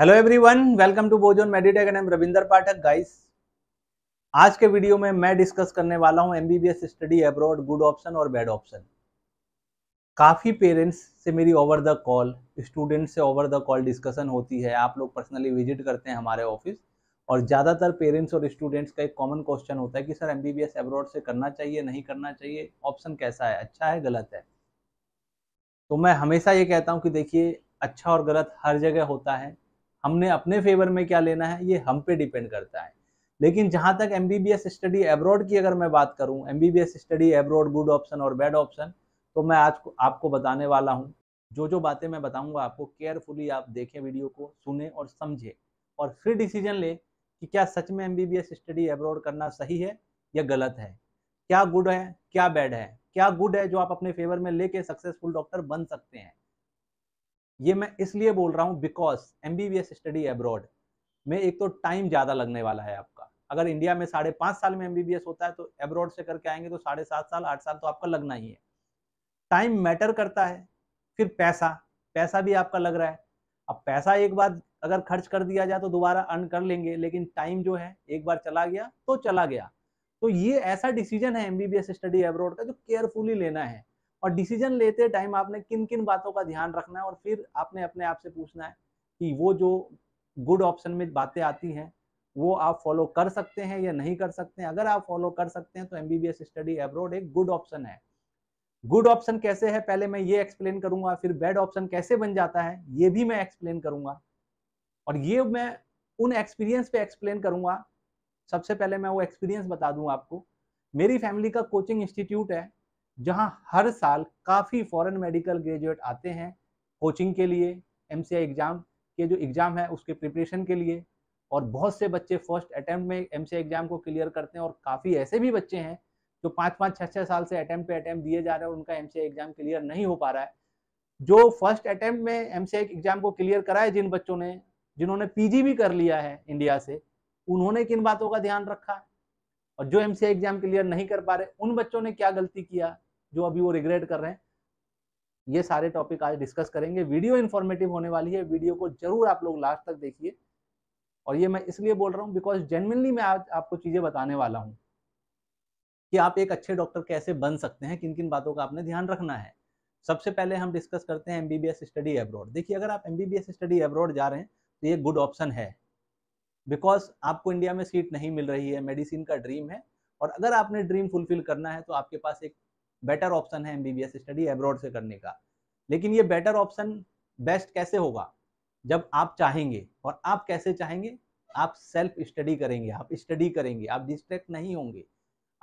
hello everyone welcome to Bozon Meditech and I'm Ravinder Pathak guys आज के video में मैं डिस्कस करने वाला हूं MBBS study abroad good option और बैड ऑप्शन काफ़ी पेरेंट्स से मेरी ओवर द कॉल स्टूडेंट से ओवर द कॉल डिस्कशन होती है आप लोग पर्सनली विजिट करते हैं हमारे ऑफिस और ज़्यादातर पेरेंट्स और स्टूडेंट्स का एक कॉमन क्वेश्चन होता है कि सर एम बी अब्रॉड से करना चाहिए नहीं करना चाहिए ऑप्शन कैसा है अच्छा है गलत है तो मैं हमेशा ये कहता हूँ कि देखिए अच्छा और गलत हर जगह होता है हमने अपने फेवर में क्या लेना है ये हम पे डिपेंड करता है लेकिन जहाँ तक एम स्टडी एब्रॉड की अगर मैं बात करूँ M study abroad good option और बैड ऑप्शन तो मैं आज आपको बताने वाला हूँ जो जो बातें मैं बताऊंगा आपको केयरफुली आप देखें वीडियो को सुने और समझे और फिर डिसीजन ले कि क्या सच में एम स्टडी एब्रॉड करना सही है या गलत है क्या गुड है क्या बैड है क्या गुड है जो आप अपने फेवर में लेके सक्सेसफुल डॉक्टर बन सकते हैं ये मैं इसलिए बोल रहा हूँ बिकॉज एम स्टडी एब्रॉड में एक तो टाइम ज़्यादा लगने वाला है आपका अगर इंडिया में साढ़े पाँच साल में एम होता है तो एब्रॉड से करके आएंगे तो साढ़े सात साल आठ साल तो आपका लगना ही है टाइम मैटर करता है फिर पैसा पैसा भी आपका लग रहा है अब पैसा एक बार अगर खर्च कर दिया जाए तो दोबारा अर्न कर लेंगे लेकिन टाइम जो है एक बार चला गया तो चला गया तो ये ऐसा डिसीजन है एमबीबीएस स्टडी एब्रॉड का जो केयरफुली लेना है और डिसीजन लेते टाइम आपने किन किन बातों का ध्यान रखना है और फिर आपने अपने आप से पूछना है कि वो जो गुड ऑप्शन में बातें आती हैं वो आप फॉलो कर सकते हैं या नहीं कर सकते हैं अगर आप फॉलो कर सकते हैं तो एम स्टडी एब्रोड एक गुड ऑप्शन है गुड ऑप्शन कैसे है पहले मैं ये एक्सप्लेन करूंगा फिर बैड ऑप्शन कैसे बन जाता है ये भी मैं एक्सप्लेन करूंगा और ये मैं उन एक्सपीरियंस पे एक्सप्लेन करूंगा सबसे पहले मैं वो एक्सपीरियंस बता दूं आपको मेरी फैमिली का कोचिंग इंस्टीट्यूट है जहां हर साल काफ़ी फॉरेन मेडिकल ग्रेजुएट आते हैं कोचिंग के लिए एम एग्ज़ाम के जो एग्ज़ाम है उसके प्रिपरेशन के लिए और बहुत से बच्चे फर्स्ट अटैम्प्ट में एम एग्ज़ाम को क्लियर करते हैं और काफ़ी ऐसे भी बच्चे हैं जो पाँच पाँच छः छः साल से अटैम्प्ट पे अटैम्प्ट दिए जा रहे हैं उनका एम एग्ज़ाम क्लियर नहीं हो पा रहा है जो फर्स्ट अटैम्प्ट में एम एग्ज़ाम को क्लियर कराए जिन बच्चों ने जिन्होंने पी भी कर लिया है इंडिया से उन्होंने किन बातों का ध्यान रखा है और जो एम एग्ज़ाम क्लियर नहीं कर पा रहे उन बच्चों ने क्या गलती किया जो अभी वो रिग्रेट कर रहे हैं ये सारे टॉपिक आज डिस्कस करेंगे वीडियो इन्फॉर्मेटिव होने वाली है वीडियो को जरूर आप लोग लास्ट तक देखिए और ये मैं इसलिए बोल रहा हूँ बिकॉज जेनविनली मैं आज आपको चीज़ें बताने वाला हूँ कि आप एक अच्छे डॉक्टर कैसे बन सकते हैं किन किन बातों का आपने ध्यान रखना है सबसे पहले हम डिस्कस करते हैं एमबीबीएस स्टडी एब्रॉड देखिए अगर आप एमबीबीएस स्टडी एब्रॉड जा रहे हैं तो ये गुड ऑप्शन है बिकॉज आपको इंडिया में सीट नहीं मिल रही है मेडिसिन का ड्रीम है और अगर आपने ड्रीम फुलफिल करना है तो आपके पास एक बेटर ऑप्शन है एमबीबीएस स्टडी एब्रॉड से करने का लेकिन ये बेटर ऑप्शन बेस्ट कैसे होगा जब आप चाहेंगे और आप कैसे चाहेंगे आप सेल्फ स्टडी करेंगे आप स्टडी करेंगे आप डिस्ट्रैक्ट नहीं होंगे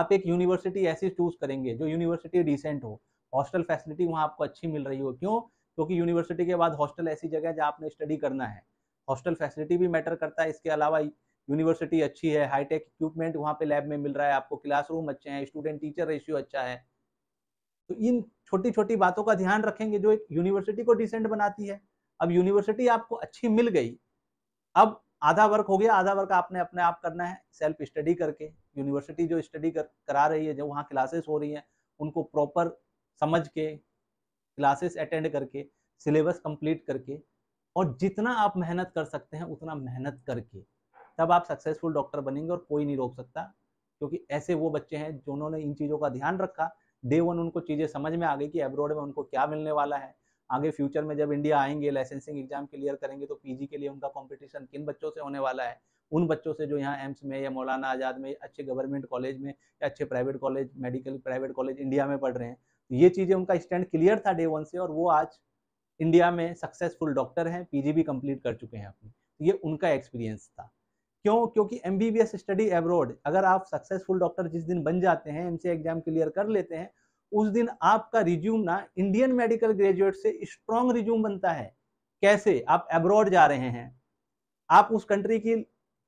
आप एक यूनिवर्सिटी ऐसी चूज करेंगे जो यूनिवर्सिटी रिसेंट हो हॉस्टल फैसिलिटी वहाँ आपको अच्छी मिल रही हो क्यों क्योंकि यूनिवर्सिटी के बाद हॉस्टल ऐसी जगह है जहाँ आपने स्टडी करना है हॉस्टल फैसिलिटी भी मैटर करता है इसके अलावा यूनिवर्सिटी अच्छी है हाईटेक इक्विपमेंट वहाँ पे लैब में मिल रहा है आपको क्लासरूम अच्छे हैं स्टूडेंट टीचर रेशियो अच्छा है तो इन छोटी छोटी बातों का ध्यान रखेंगे जो एक यूनिवर्सिटी को डिसेंट बनाती है अब यूनिवर्सिटी आपको अच्छी मिल गई अब आधा वर्क हो गया आधा वर्क आपने अपने आप करना है सेल्फ स्टडी करके यूनिवर्सिटी जो स्टडी कर करा रही है जो वहाँ क्लासेस हो रही हैं उनको प्रॉपर समझ के क्लासेस अटेंड करके सिलेबस कंप्लीट करके और जितना आप मेहनत कर सकते हैं उतना मेहनत करके तब आप सक्सेसफुल डॉक्टर बनेंगे और कोई नहीं रोक सकता क्योंकि ऐसे वो बच्चे हैं जिन्होंने इन चीज़ों का ध्यान रखा डे वन उनको चीज़ें समझ में आ गई कि अब्रॉड में उनको क्या मिलने वाला है आगे फ्यूचर में जब इंडिया आएंगे लाइसेंसिंग एग्जाम क्लियर करेंगे तो पीजी के लिए उनका कंपटीशन किन बच्चों से होने वाला है उन बच्चों से जो यहाँ एम्स में या मौलाना आज़ाद में अच्छे गवर्नमेंट कॉलेज में या अच्छे private college medical private college India में पढ़ रहे हैं तो ये चीज़ें उनका स्टैंड क्लियर था डे वन से और वो आज इंडिया में सक्सेसफुल डॉक्टर हैं पी भी कम्प्लीट कर चुके हैं अपनी तो ये उनका एक्सपीरियंस था क्यों क्योंकि एम स्टडी एब्रोड अगर आप सक्सेसफुल डॉक्टर जिस दिन बन जाते हैं एम एग्जाम क्लियर कर लेते हैं उस दिन आपका रिज्यूम ना इंडियन मेडिकल ग्रेजुएट से स्ट्रॉन्ग रिज्यूम बनता है कैसे आप एब्रॉड जा रहे हैं आप उस कंट्री की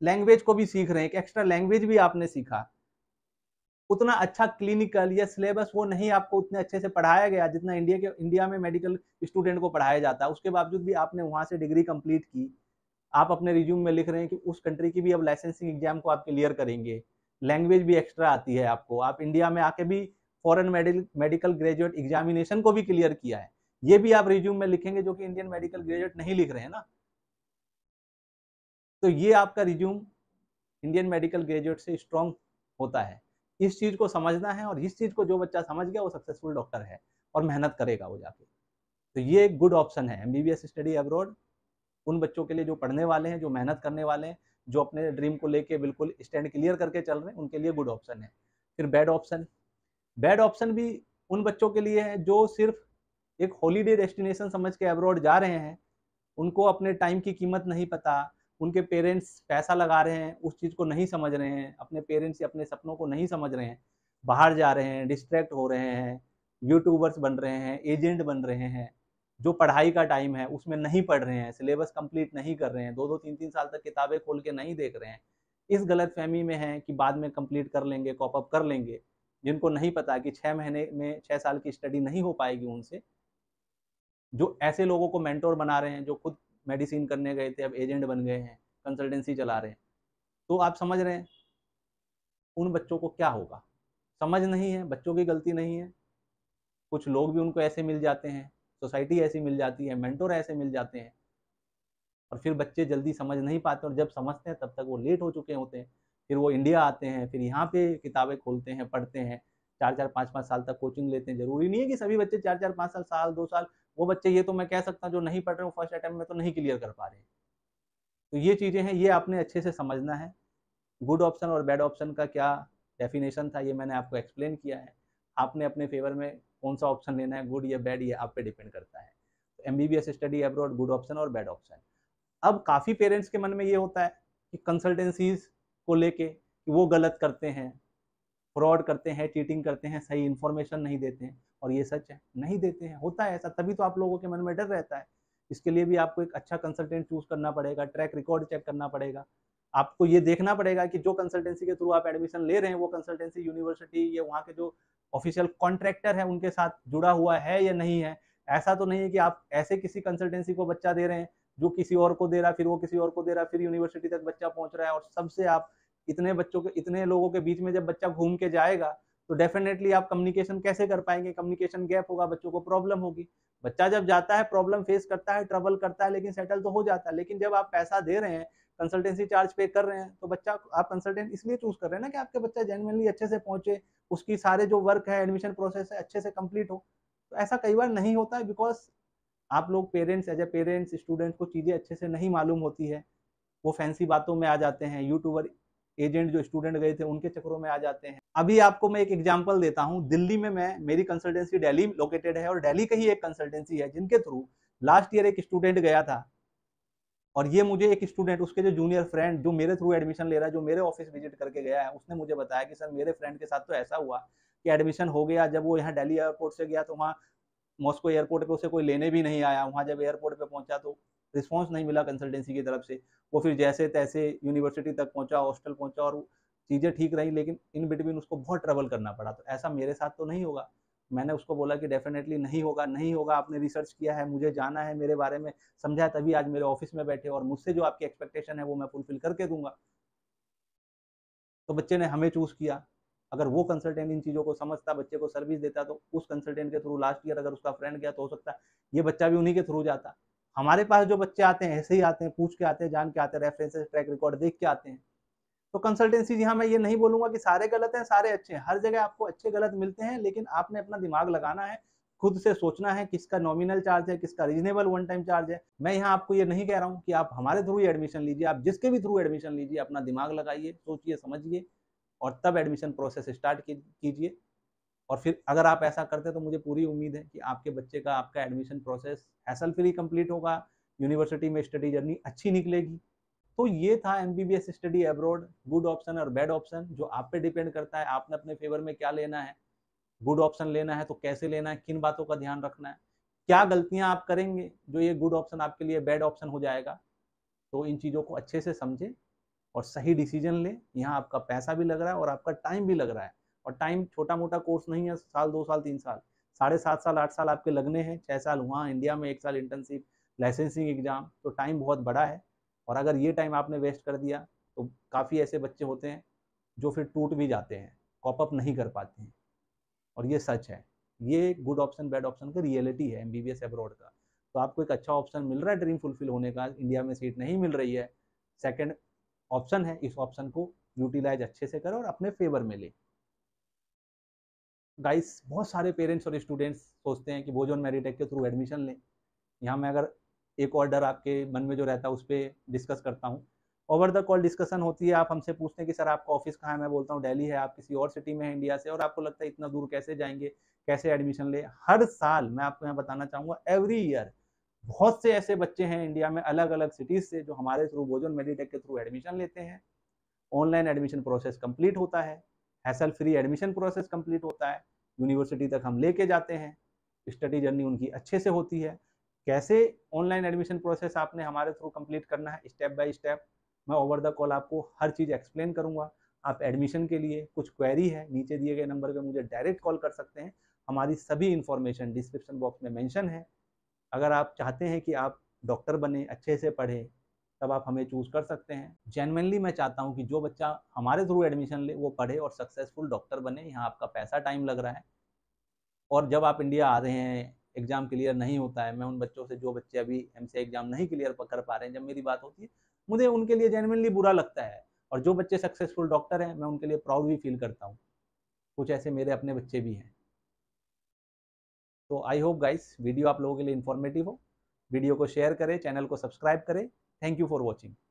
लैंग्वेज को भी सीख रहे हैं एक एक्स्ट्रा लैंग्वेज भी आपने सीखा उतना अच्छा क्लिनिकल या सिलेबस वो नहीं आपको उतने अच्छे से पढ़ाया गया जितना इंडिया के इंडिया में मेडिकल स्टूडेंट को पढ़ाया जाता है उसके बावजूद भी आपने वहाँ से डिग्री कंप्लीट की आप अपने रिज्यूम में लिख रहे हैं कि उस कंट्री की भी अब लाइसेंसिंग एग्जाम को आप क्लियर करेंगे लैंग्वेज भी एक्स्ट्रा आती है आपको आप इंडिया में आके भी फॉरन मेडिकल ग्रेजुएट एग्जामिनेशन को भी क्लियर किया है ये भी आप रिज्यूम में लिखेंगे जो कि इंडियन मेडिकल ग्रेजुएट नहीं लिख रहे हैं ना तो ये आपका रिज्यूम इंडियन मेडिकल ग्रेजुएट से स्ट्रॉन्ग होता है इस चीज़ को समझना है और इस चीज़ को जो बच्चा समझ गया वो सक्सेसफुल डॉक्टर है और मेहनत करेगा वो जाके तो ये गुड ऑप्शन है एम स्टडी अब्रॉड उन बच्चों के लिए जो पढ़ने वाले हैं जो मेहनत करने वाले हैं जो अपने ड्रीम को लेके बिल्कुल स्टैंड क्लियर करके चल रहे हैं उनके लिए गुड ऑप्शन है फिर बैड ऑप्शन बैड ऑप्शन भी उन बच्चों के लिए है जो सिर्फ एक हॉलीडे डेस्टिनेशन समझ के अब्रॉड जा रहे हैं उनको अपने टाइम की कीमत नहीं पता उनके पेरेंट्स पैसा लगा रहे हैं उस चीज़ को नहीं समझ रहे हैं अपने पेरेंट्स या अपने सपनों को नहीं समझ रहे हैं बाहर जा रहे हैं डिस्ट्रैक्ट हो रहे हैं यूट्यूबर्स बन रहे हैं एजेंट बन रहे हैं जो पढ़ाई का टाइम है उसमें नहीं पढ़ रहे हैं सिलेबस कंप्लीट नहीं कर रहे हैं दो दो तीन तीन साल तक किताबें खोल के नहीं देख रहे हैं इस गलत फहमी में है कि बाद में कंप्लीट कर लेंगे कॉपअप कर लेंगे जिनको नहीं पता कि छः महीने में छः साल की स्टडी नहीं हो पाएगी उनसे जो ऐसे लोगों को मैंटोर बना रहे हैं जो खुद मेडिसिन करने गए थे अब एजेंट बन गए हैं कंसल्टेंसी चला रहे हैं तो आप समझ रहे हैं उन बच्चों को क्या होगा समझ नहीं है बच्चों की गलती नहीं है कुछ लोग भी उनको ऐसे मिल जाते हैं सोसाइटी ऐसी मिल जाती है मेंटोर ऐसे मिल जाते हैं और फिर बच्चे जल्दी समझ नहीं पाते और जब समझते हैं तब तक वो लेट हो चुके होते हैं फिर वो इंडिया आते हैं फिर यहाँ पे किताबें खोलते हैं पढ़ते हैं चार चार पाँच पाँच साल तक कोचिंग लेते हैं जरूरी नहीं है कि सभी बच्चे चार चार पाँच साल साल दो साल वो बच्चे ये तो मैं कह सकता हूँ जो नहीं पढ़ रहे हैं फर्स्ट अटैम्प्ट में तो नहीं क्लियर कर पा रहे हैं तो ये चीज़ें हैं ये आपने अच्छे से समझना है गुड ऑप्शन और बैड ऑप्शन का क्या डेफिनेशन था ये मैंने आपको एक्सप्लेन किया है आपने अपने फेवर में कौन सा ऑप्शन लेना है गुड या बैड ये आप पे डिपेंड करता है M B B S study abroad good option और बैड ऑप्शन अब काफ़ी पेरेंट्स के मन में ये होता है कि कंसल्टेंसीज को लेके कि वो गलत करते हैं फ्रॉड करते हैं चीटिंग करते हैं सही इन्फॉर्मेशन नहीं देते हैं और ये सच है नहीं देते हैं होता है ऐसा तभी तो आप लोगों के मन में डर रहता है इसके लिए भी आपको एक अच्छा कंसल्टेंट चूज करना पड़ेगा ट्रैक रिकॉर्ड चेक करना पड़ेगा आपको ये देखना पड़ेगा कि जो कंसल्टेंसी के थ्रू आप एडमिशन ले रहे हैं वो कंसल्टेंसी यूनिवर्सिटी या वहाँ के जो ऑफिशियल कॉन्ट्रैक्टर है उनके साथ जुड़ा हुआ है या नहीं है ऐसा तो नहीं है कि आप ऐसे किसी कंसल्टेंसी को बच्चा दे रहे हैं जो किसी और को दे रहा फिर वो किसी और को दे रहा फिर यूनिवर्सिटी तक बच्चा पहुंच रहा है और सबसे आप इतने बच्चों के इतने लोगों के बीच में जब बच्चा घूम के जाएगा तो डेफिनेटली आप कम्युनिकेशन कैसे कर पाएंगे कम्युनिकेशन गैप होगा बच्चों को प्रॉब्लम होगी बच्चा जब जाता है प्रॉब्लम फेस करता है ट्रबल करता है लेकिन सेटल तो हो जाता है लेकिन जब आप पैसा दे रहे हैं कंसल्टेंसी चार्ज पे कर रहे हैं तो बच्चा आप कंसल्टेंट इसलिए चूज कर रहे हैं ना कि आपके बच्चा जेनवनली अच्छे से पहुंचे उसकी सारे जो वर्क है एडमिशन प्रोसेस है अच्छे से कंप्लीट हो तो ऐसा कई बार नहीं होता है बिकॉज आप लोग parents as a parents students को चीज़ें अच्छे से नहीं मालूम होती है वो फैंसी बातों में आ जाते हैं यूट्यूबर एजेंट जो स्टूडेंट गए थे उनके चक्रों में आ जाते हैं अभी आपको मैं एक एग्जाम्पल देता हूँ दिल्ली में मैं मेरी कंसल्टेंसी डेली लोकेटेड है और डेली का ही एक कंसल्टेंसी है जिनके थ्रू लास्ट ईयर एक स्टूडेंट गया था और ये मुझे एक स्टूडेंट उसके जो जूनियर फ्रेंड जो मेरे थ्रू एडमिशन ले रहा है जो मेरे ऑफिस विजिट करके गया है उसने मुझे बताया कि सर मेरे फ्रेंड के साथ तो ऐसा हुआ कि एडमिशन हो गया जब वो यहाँ डेली एयरपोर्ट से गया तो वहाँ मॉस्को एयरपोर्ट पे उसे कोई लेने भी नहीं आया वहाँ जब एयरपोर्ट पे पहुंचा तो रिस्पॉन्स नहीं मिला कंसल्टेंसी की तरफ से वो फिर जैसे तैसे यूनिवर्सिटी तक पहुँचा हॉस्टल पहुँचा और चीज़ें ठीक रही लेकिन इन बिटवीन उसको बहुत ट्रेवल करना पड़ा तो ऐसा मेरे साथ तो नहीं होगा मैंने उसको बोला कि डेफिनेटली नहीं होगा नहीं होगा आपने रिसर्च किया है मुझे जाना है मेरे बारे में समझा तभी आज मेरे ऑफिस में बैठे और मुझसे जो आपकी एक्सपेक्टेशन है वो मैं फुलफिल करके दूंगा तो बच्चे ने हमें चूज किया अगर वो कंसल्टेंट इन चीज़ों को समझता बच्चे को सर्विस देता तो उस कंसल्टेंट के थ्रू लास्ट ईयर अगर उसका फ्रेंड गया तो हो सकता है ये बच्चा भी उन्हीं के थ्रू जाता हमारे पास जो बच्चे आते हैं ऐसे ही आते हैं पूछ के आते हैं जान के आते हैं रेफरेंसेस ट्रैक रिकॉर्ड देख के आते हैं तो कंसल्टेंसीज यहाँ मैं ये नहीं बोलूंगा कि सारे गलत हैं सारे अच्छे हैं हर जगह आपको अच्छे गलत मिलते हैं लेकिन आपने अपना दिमाग लगाना है खुद से सोचना है किसका नॉमिनल चार्ज है किसका रीजनेबल वन टाइम चार्ज है मैं यहाँ आपको ये नहीं कह रहा हूँ कि आप हमारे थ्रू ही एडमिशन लीजिए आप जिसके भी थ्रू एडमिशन लीजिए अपना दिमाग लगाइए सोचिए समझिए और तब एडमिशन प्रोसेस स्टार्ट कीजिए और फिर अगर आप ऐसा करते तो मुझे पूरी उम्मीद है कि आपके बच्चे का आपका admission process hassle free complete होगा यूनिवर्सिटी में स्टडी जर्नी अच्छी निकलेगी तो ये था M B B S study abroad good option और बैड ऑप्शन जो आप पे डिपेंड करता है आपने अपने फेवर में क्या लेना है गुड ऑप्शन लेना है तो कैसे लेना है किन बातों का ध्यान रखना है क्या गलतियां आप करेंगे जो ये गुड ऑप्शन आपके लिए बैड ऑप्शन हो जाएगा तो इन चीज़ों को अच्छे से समझें और सही डिसीजन लें यहाँ आपका पैसा भी लग रहा है और आपका टाइम भी लग रहा है और टाइम छोटा मोटा कोर्स नहीं है साल दो साल तीन साल साढ़े सात साल आठ साल आपके लगने हैं छः साल वहाँ इंडिया में एक साल इंटर्नशिप लाइसेंसिंग एग्जाम तो टाइम बहुत बड़ा है और अगर ये टाइम आपने वेस्ट कर दिया तो काफ़ी ऐसे बच्चे होते हैं जो फिर टूट भी जाते हैं कॉपअप नहीं कर पाते हैं और ये सच है ये गुड ऑप्शन बैड ऑप्शन का रियलिटी है एम बी अब्रॉड का तो आपको एक अच्छा ऑप्शन मिल रहा है ड्रीम फुलफिल होने का इंडिया में सीट नहीं मिल रही है सेकेंड ऑप्शन है इस ऑप्शन को यूटिलाइज अच्छे से करें और अपने फेवर में लें गाइस बहुत सारे पेरेंट्स और स्टूडेंट्स सोचते हैं कि भोजन मेरिटेक के थ्रू एडमिशन लें यहाँ मैं अगर एक और डर आपके मन में जो रहता है उस पर डिस्कस करता हूँ ओवर द कॉल डिस्कशन होती है आप हमसे पूछते हैं कि सर आपका ऑफिस कहाँ है मैं बोलता हूँ दिल्ली है आप किसी और सिटी में है इंडिया से और आपको लगता है इतना दूर कैसे जाएंगे कैसे एडमिशन ले हर साल मैं आपको यहाँ बताना चाहूंगा एवरी ईयर बहुत से ऐसे बच्चे हैं इंडिया में अलग अलग सिटीज से जो हमारे थ्रू भोजन मेडिटेक के थ्रू एडमिशन लेते हैं ऑनलाइन एडमिशन प्रोसेस कंप्लीट होता है hassle free admission process complete होता है यूनिवर्सिटी तक हम लेके जाते हैं स्टडी जर्नी उनकी अच्छे से होती है कैसे ऑनलाइन एडमिशन प्रोसेस आपने हमारे थ्रू कंप्लीट करना है स्टेप बाय स्टेप मैं ओवर द कॉल आपको हर चीज़ एक्सप्लेन करूंगा आप एडमिशन के लिए कुछ क्वेरी है नीचे दिए गए नंबर पे मुझे डायरेक्ट कॉल कर सकते हैं हमारी सभी इन्फॉर्मेशन डिस्क्रिप्शन बॉक्स में मैंशन है अगर आप चाहते हैं कि आप डॉक्टर बने अच्छे से पढ़े तब आप हमें चूज़ कर सकते हैं जेनवनली मैं चाहता हूँ कि जो बच्चा हमारे थ्रू एडमिशन ले वो पढ़े और सक्सेसफुल डॉक्टर बने यहाँ आपका पैसा टाइम लग रहा है और जब आप इंडिया आ रहे हैं एग्ज़ाम क्लियर नहीं होता है मैं उन बच्चों से जो बच्चे अभी एम एग्ज़ाम नहीं क्लियर कर पा रहे हैं जब मेरी बात होती है मुझे उनके लिए जेनविनली बुरा लगता है और जो बच्चे सक्सेसफुल डॉक्टर हैं मैं उनके लिए प्राउड भी फील करता हूँ कुछ ऐसे मेरे अपने बच्चे भी हैं तो आई होप गाइस वीडियो आप लोगों के लिए इन्फॉर्मेटिव हो वीडियो को शेयर करें चैनल को सब्सक्राइब करें थैंक यू फॉर वॉचिंग